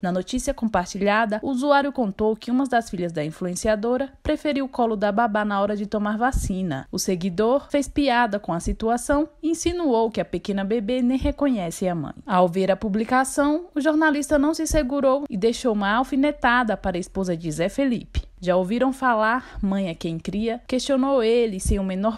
Na notícia compartilhada, o usuário contou que uma das filhas da influenciadora preferiu o colo da babá na hora de tomar vacina. O seguidor fez piada com a situação e insinuou que a pequena bebê nem reconhece a mãe. Ao ver a publicação, o jornalista não se segurou e deixou uma alfinetada para a esposa de Zé Felipe. Já ouviram falar, mãe é quem cria? Questionou ele sem o menor